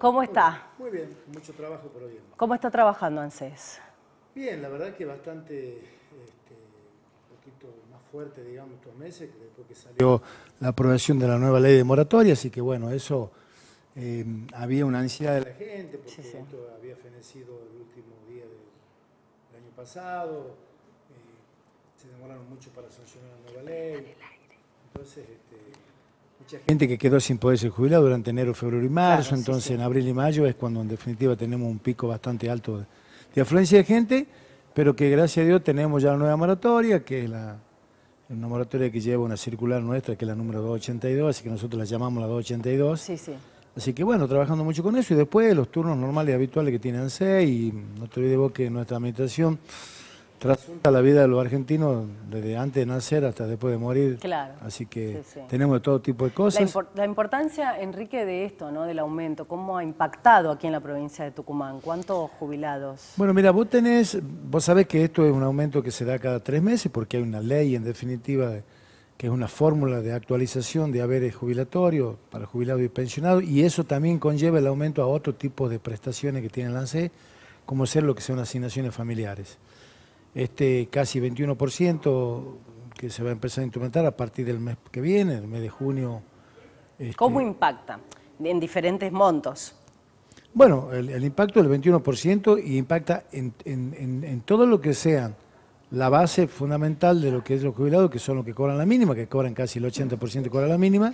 ¿Cómo está? Muy bien, mucho trabajo, pero bien. ¿Cómo está trabajando ANSES? Bien, la verdad que bastante, este, un poquito más fuerte, digamos, estos meses, después que salió la aprobación de la nueva ley de moratoria, así que bueno, eso em, había una ansiedad de la gente, porque sí, esto había fenecido el último día del, año pasado, eh, se demoraron mucho para sancionar la nueva ley, entonces... Este, gente que quedó sin poder ser jubilar durante enero, febrero y marzo, entonces en abril y mayo es cuando en definitiva tenemos un pico bastante alto de, afluencia de gente, pero que gracias a Dios tenemos ya la nueva moratoria, que es la, una moratoria que lleva una circular nuestra, que es la número 282, así que nosotros la llamamos la 282. Sí, sí. Así que bueno, trabajando mucho con eso y después los turnos normales y habituales que tienen seis, y no te olvides vos que nuestra administración trasunta la vida de los argentinos desde antes de nacer hasta después de morir. Claro. Así que tenemos todo tipo de cosas. La, importancia, Enrique, de esto, ¿no? Del aumento, ¿cómo ha impactado aquí en la provincia de Tucumán? ¿Cuántos jubilados? Bueno, mira, vos tenés, vos sabés que esto es un aumento que se da cada tres meses porque hay una ley, en definitiva, que es una fórmula de actualización de haberes jubilatorios para jubilados y pensionados, y eso también conlleva el aumento a otro tipo de prestaciones que tiene la ANSE, como ser lo que son asignaciones familiares este casi 21% que se va a empezar a implementar a partir del mes que viene, el mes de junio. Este ¿Cómo impacta? En diferentes montos. Bueno, el, impacto del 21% y impacta en, todo lo que sea la base fundamental de lo que es los jubilados, que son los que cobran la mínima, que cobran casi el 80% cobran la mínima,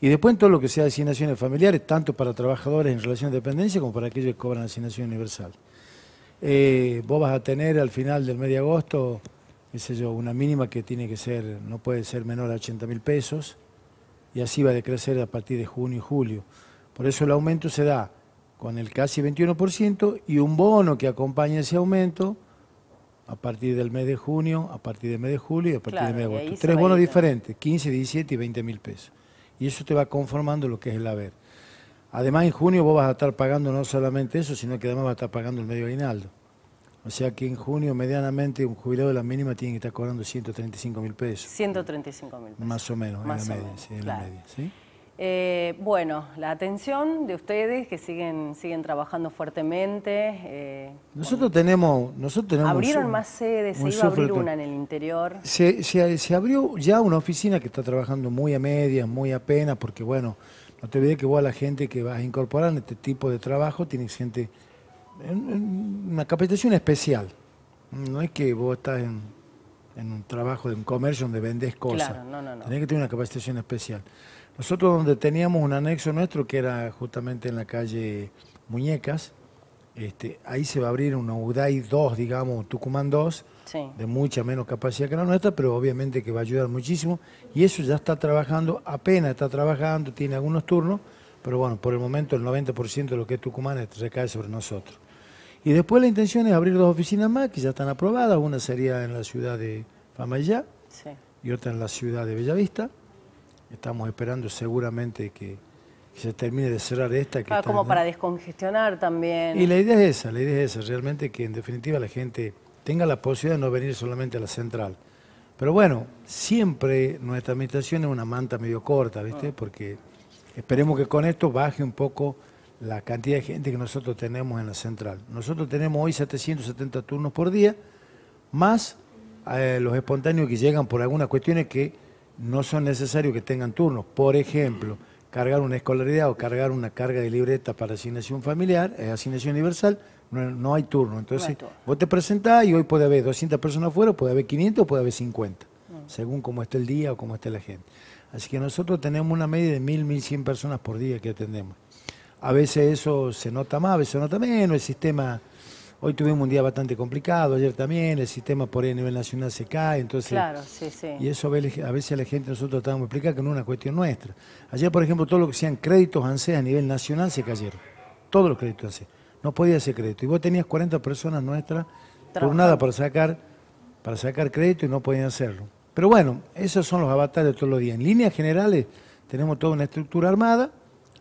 y después en todo lo que sea asignaciones familiares, tanto para trabajadores en relación de dependencia como para aquellos que cobran asignación universal. Eh, vos vas a tener al final del mes de agosto, qué sé yo, una mínima que tiene que ser, no puede ser menor a 80 mil pesos, y así va a decrecer a partir de junio y julio. Por eso el aumento se da con el casi 21% y un bono que acompaña ese aumento a partir del mes de junio, a partir del mes de julio y a partir del mes de agosto. Tres bonos diferentes, 15, 17 y 20 mil pesos. Y eso te va conformando lo que es el haber. Además, en junio vos vas a estar pagando no solamente eso, sino que además vas a estar pagando el medio aguinaldo. O sea que en junio, medianamente, un jubilado de la mínima tiene que estar cobrando 135 mil pesos. 135 mil pesos. Más o menos, en la media. bueno, la atención de ustedes que siguen, siguen trabajando fuertemente. Eh, nosotros, tenemos, nosotros Abrieron más sedes, se iba a abrir una en el interior. Se, se, se abrió ya una oficina que está trabajando muy a medias, muy apenas, porque bueno, no te olvides que vos a la gente que vas a incorporar en este tipo de trabajo tienes gente en, una capacitación especial. No es que vos estás en, un trabajo de un comercio donde vendes cosas. Claro, no, no, no. Tenés que tener una capacitación especial. Nosotros donde teníamos un anexo nuestro que era justamente en la calle Muñecas, este, ahí se va a abrir una UDAI 2, digamos, Tucumán 2, de mucha menos capacidad que la nuestra, pero obviamente que va a ayudar muchísimo. Y eso ya está trabajando, apenas está trabajando, tiene algunos turnos, pero bueno, por el momento el 90% de lo que es Tucumán recae sobre nosotros. Y después la intención es abrir dos oficinas más que ya están aprobadas, una sería en la ciudad de Famayá y otra en la ciudad de Bellavista. Estamos esperando seguramente que que se termine de cerrar esta. Que ah, como para descongestionar también. Y la idea es esa, la idea es esa, realmente que en definitiva la gente tenga la posibilidad de no venir solamente a la central. Pero bueno, siempre nuestra administración es una manta medio corta, ¿viste? Ah. Porque esperemos que con esto baje un poco la cantidad de gente que nosotros tenemos en la central. Nosotros tenemos hoy 770 turnos por día, más eh, los espontáneos que llegan por algunas cuestiones que no son necesarios que tengan turnos. Por ejemplo, cargar una escolaridad o cargar una carga de libreta para asignación familiar, es asignación universal, no, hay turno. Entonces, vos te presentás y hoy puede haber 200 personas afuera, puede haber 500, puede haber 50, mm. según cómo esté el día o cómo esté la gente. Así que nosotros tenemos una media de 1.000, 1.100 personas por día que atendemos. A veces eso se nota más, a veces se nota menos, el sistema Hoy tuvimos un día bastante complicado, ayer también, el sistema por ahí a nivel nacional se cae, entonces... Claro, sí, sí. Y eso a veces la gente nosotros tratamos de explicar que no es una cuestión nuestra. Ayer, por ejemplo, todo lo que sean créditos ANSEA a nivel nacional se cayeron. Todos los créditos ANSEA. No podía hacer crédito. Y vos tenías 40 personas nuestras nada para sacar, para sacar crédito y no podían hacerlo. Pero bueno, esos son los avatares de todos los días. En líneas generales tenemos toda una estructura armada,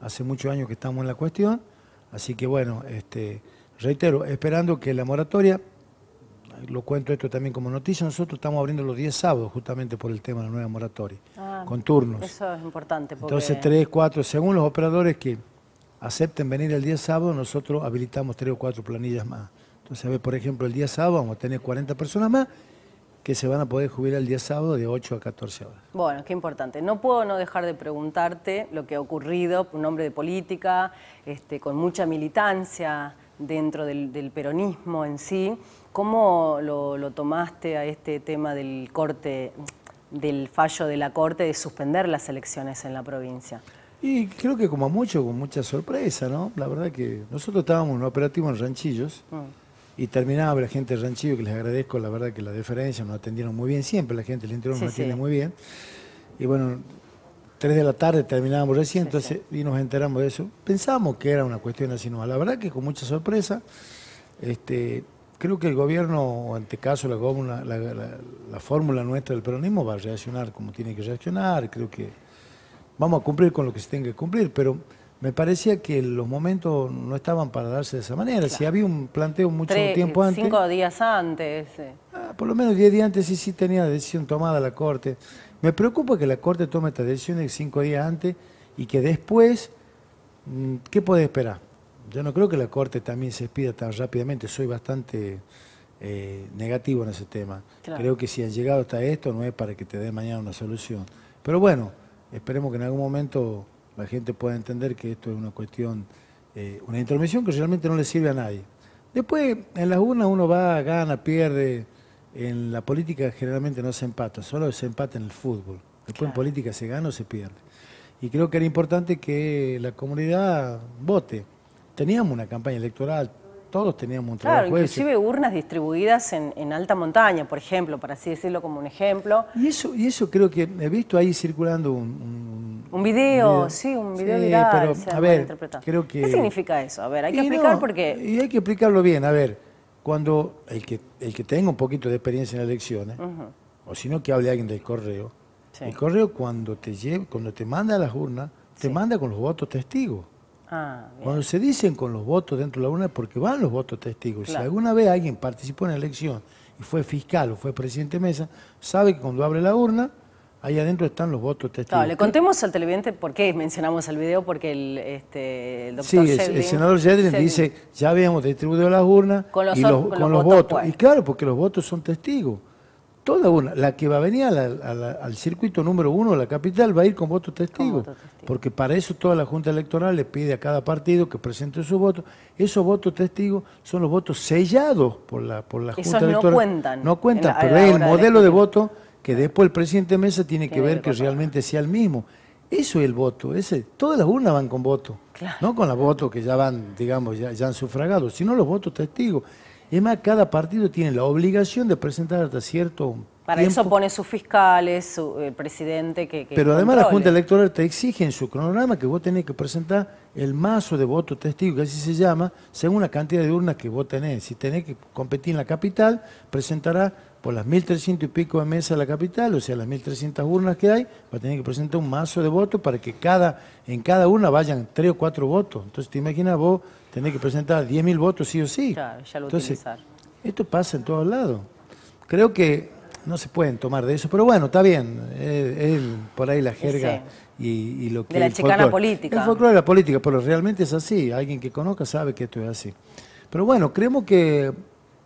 hace muchos años que estamos en la cuestión, así que bueno, este, Reitero, esperando que la moratoria, lo cuento esto también como noticia, nosotros estamos abriendo los 10 sábados justamente por el tema de la nueva moratoria, ah, con turnos. Eso es importante. Entonces, 3, 4, según los operadores que acepten venir el día sábado, nosotros habilitamos tres o cuatro planillas más. Entonces, a ver, por ejemplo, el día sábado vamos a tener 40 personas más que se van a poder jubilar el día sábado de 8 a 14 horas. Bueno, qué importante. No puedo no dejar de preguntarte lo que ha ocurrido, un hombre de política, este, con mucha militancia dentro del, peronismo en sí. ¿Cómo lo, tomaste a este tema del corte, del fallo de la Corte de suspender las elecciones en la provincia? Y creo que como mucho, con mucha sorpresa, ¿no? La verdad que nosotros estábamos en un operativo en Ranchillos mm. y terminaba la gente de Ranchillos, que les agradezco, la verdad que la deferencia, nos atendieron muy bien siempre, la gente del interior nos atiende muy bien. Y bueno, 3 de la tarde terminábamos recién, entonces y nos enteramos de eso. Pensábamos que era una cuestión así nomás. La verdad que con mucha sorpresa, este, creo que el gobierno, ante este caso la, fórmula nuestra del peronismo va a reaccionar como tiene que reaccionar, creo que vamos a cumplir con lo que se tenga que cumplir, pero me parecía que los momentos no estaban para darse de esa manera. Si había un planteo mucho tiempo antes... Cinco días antes. Eh por lo menos 10 días antes sí, sí tenía la decisión tomada la Corte. Me preocupa que la Corte tome esta decisión 5 días antes y que después, mm, ¿qué puede esperar? Yo no creo que la Corte también se expida tan rápidamente, soy bastante eh, negativo en ese tema. Creo que si han llegado hasta esto no es para que te dé mañana una solución. Pero bueno, esperemos que en algún momento la gente pueda entender que esto es una cuestión, eh, una intervención que realmente no le sirve a nadie. Después, en las urnas uno va, gana, pierde, en la política generalmente no se empata, solo se empata en el fútbol. Después en política se gana o se pierde. Y creo que era importante que la comunidad vote. Teníamos una campaña electoral, todos teníamos un trabajo. Claro, inclusive urnas distribuidas en, alta montaña, por ejemplo, para así decirlo como un ejemplo. Y eso, y eso creo que he visto ahí circulando un... Un, video, sí, un video sí, Pero, a ver, ¿Qué significa eso? A ver, hay que explicar porque... Y hay que explicarlo bien, a ver cuando el que, el que tenga un poquito de experiencia en elecciones, o si no que hable alguien del correo, el correo cuando te, lleve, cuando te manda a las urnas, te manda con los votos testigos. Ah, cuando se dicen con los votos dentro de la urna es porque van los votos testigos. Si alguna vez alguien participó en la elección y fue fiscal o fue presidente de mesa, sabe que cuando abre la urna, Ahí adentro están los votos testigos. No, le contemos al televidente por qué mencionamos el video, porque el, este, doctor Sí, el senador Yedrin dice, ya habíamos distribuido las urnas con los, con votos. Pues. Y claro, porque los votos son testigos. Toda una, la que va a venir al circuito número uno, de la capital, va a ir con votos testigos. Porque para eso toda la Junta Electoral le pide a cada partido que presente sus votos. Esos votos testigos son los votos sellados por la, por la Junta Esos no cuentan. No cuentan, pero es el modelo de voto que después el presidente Mesa tiene que ver que realmente sea el mismo. Eso es el voto, ese, todas las urnas van con voto, no con los votos que ya van, digamos, ya, han sufragado, sino los votos testigos. Es más, cada partido tiene la obligación de presentar hasta cierto para eso pone sus fiscales, su, el presidente que, Pero además la Junta Electoral te exige en su cronograma que vos tenés que presentar el mazo de votos testigos, que así se llama, según la cantidad de urnas que vos tenés. Si tenés que competir en la capital, presentará por las 1.300 y pico de mesas de la capital, o sea, las 1.300 urnas que hay, va a tener que presentar un mazo de votos para que cada, en cada una vayan tres o cuatro votos. Entonces, te imaginas vos tener que presentar 10.000 votos sí o sí. Claro, ya lo Entonces, utilizar. Esto pasa en todos lados. Creo que no se pueden tomar de eso, pero bueno, está bien. Es, por ahí la jerga y, lo que... De la chicana política. El folclore de la política, pero realmente es así. Alguien que conozca sabe que esto es así. Pero bueno, creemos que...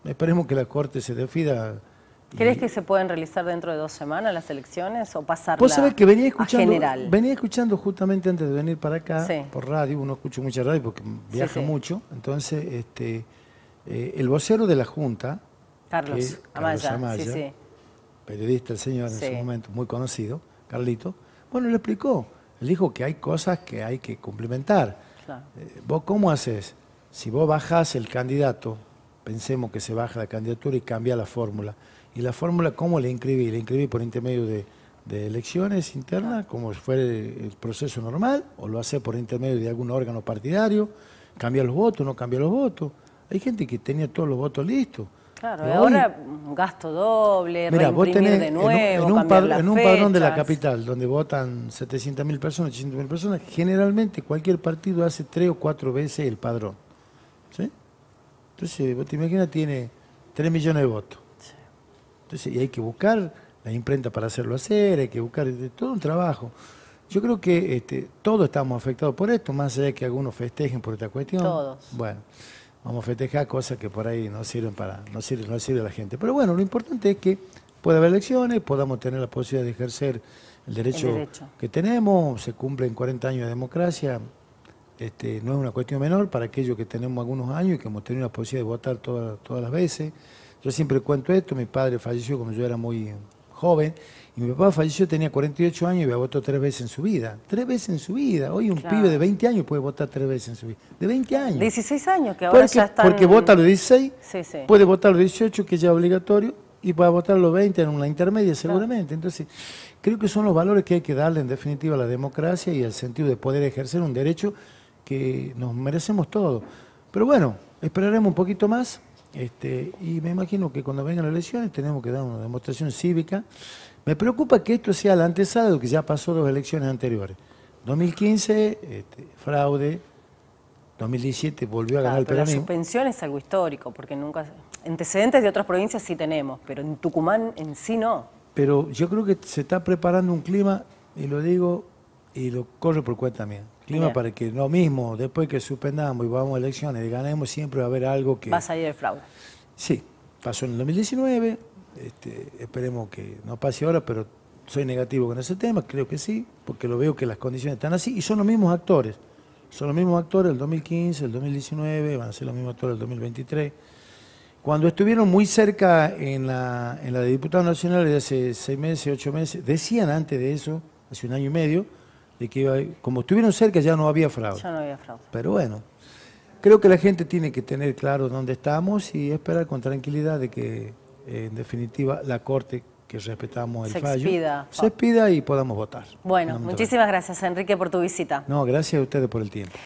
Esperemos que la Corte se defida... ¿Crees que se pueden realizar dentro de dos semanas las elecciones o pasar que venía escuchando, general? Venía escuchando justamente antes de venir para acá por radio, uno escucha mucha radio porque viaja mucho, entonces este, eh, el vocero de la Junta, Carlos, Amaya, periodista el señor en su momento, muy conocido, Carlito, bueno, le explicó, le dijo que hay cosas que hay que cumplimentar. Eh, ¿Vos cómo haces? Si vos bajás el candidato, pensemos que se baja la candidatura y cambia la fórmula y la fórmula, ¿cómo la inscribí? La inscribí por intermedio de, elecciones internas, como fuera el proceso normal, o lo hace por intermedio de algún órgano partidario, cambia los votos, no cambia los votos. Hay gente que tenía todos los votos listos. Claro, ahora gasto doble, mira, de nuevo, en un, padrón de la capital, donde votan 700.000 personas, 800.000 personas, generalmente cualquier partido hace tres o cuatro veces el padrón. Entonces, vos te imaginas, tiene 3 millones de votos y hay que buscar la imprenta para hacerlo hacer, hay que buscar eh, todo un trabajo. Yo creo que este, todos estamos afectados por esto, más allá de que algunos festejen por esta cuestión. Todos. Bueno, vamos a festejar cosas que por ahí no sirven para, no sirven, no a la gente. Pero bueno, lo importante es que pueda haber elecciones, podamos tener la posibilidad de ejercer el derecho, que tenemos, se cumplen 40 años de democracia, este, no es una cuestión menor para aquellos que tenemos algunos años y que hemos tenido la posibilidad de votar todas, todas las veces. Yo siempre cuento esto, mi padre falleció cuando yo era muy joven, y mi papá falleció, tenía 48 años y había votado tres veces en su vida. Tres veces en su vida. Hoy un pibe de 20 años puede votar tres veces en su vida. De 20 años. 16 años, que ahora ya está Porque vota los 16, puede votar los 18, que ya obligatorio, y puede votar los 20 en una intermedia seguramente. Entonces, creo que son los valores que hay que darle en definitiva a la democracia y al sentido de poder ejercer un derecho que nos merecemos todos. Pero bueno, esperaremos un poquito más este, y me imagino que cuando vengan las elecciones tenemos que dar una demostración cívica. Me preocupa que esto sea la antesala que ya pasó en las elecciones anteriores. 2015, este, fraude. 2017 volvió a ganar el peronismo. La suspensión es algo histórico, porque nunca. Antecedentes de otras provincias sí tenemos, pero en Tucumán en sí no. Pero yo creo que se está preparando un clima, y lo digo, y lo corre por cuenta mía clima para que lo mismo, después que suspendamos y vamos a elecciones y ganemos, siempre va a haber algo que... Va a salir el fraude. Sí, pasó en el 2019, este, esperemos que no pase ahora, pero soy negativo con ese tema, creo que sí, porque lo veo que las condiciones están así y son los mismos actores. Son los mismos actores el 2015, el 2019, van a ser los mismos actores el 2023. Cuando estuvieron muy cerca en la, en la de diputados nacionales de hace seis meses, ocho meses, decían antes de eso, hace un año y medio, de que como estuvieron cerca ya no había fraude. Ya no había fraude. Pero bueno, creo que la gente tiene que tener claro dónde estamos y esperar con tranquilidad de que, eh, en definitiva, la Corte que respetamos el fallo, se expida y podamos votar. Bueno, muchísimas gracias Enrique por tu visita. No, gracias a ustedes por el tiempo.